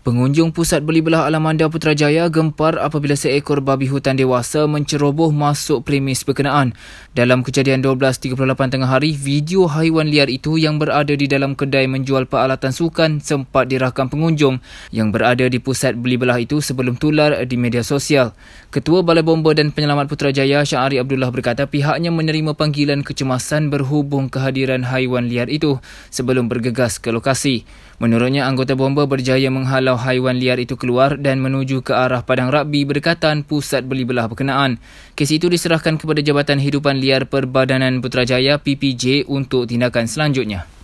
Pengunjung Pusat Beli Belah Alamanda Putrajaya gempar apabila seekor babi hutan dewasa menceroboh masuk premis berkenaan. Dalam kejadian 12.38 tengah hari, video haiwan liar itu yang berada di dalam kedai menjual peralatan sukan sempat dirakam pengunjung yang berada di Pusat Beli Belah itu sebelum tular di media sosial. Ketua Balai Bomba dan Penyelamat Putrajaya Syahari Abdullah berkata pihaknya menerima panggilan kecemasan berhubung kehadiran haiwan liar itu sebelum bergegas ke lokasi. Menurutnya anggota bomba berjaya menghalang kilau haiwan liar itu keluar dan menuju ke arah Padang Rabi berdekatan pusat beli belah berkenaan. Kes itu diserahkan kepada Jabatan Hidupan Liar Perbadanan Putrajaya PPJ untuk tindakan selanjutnya.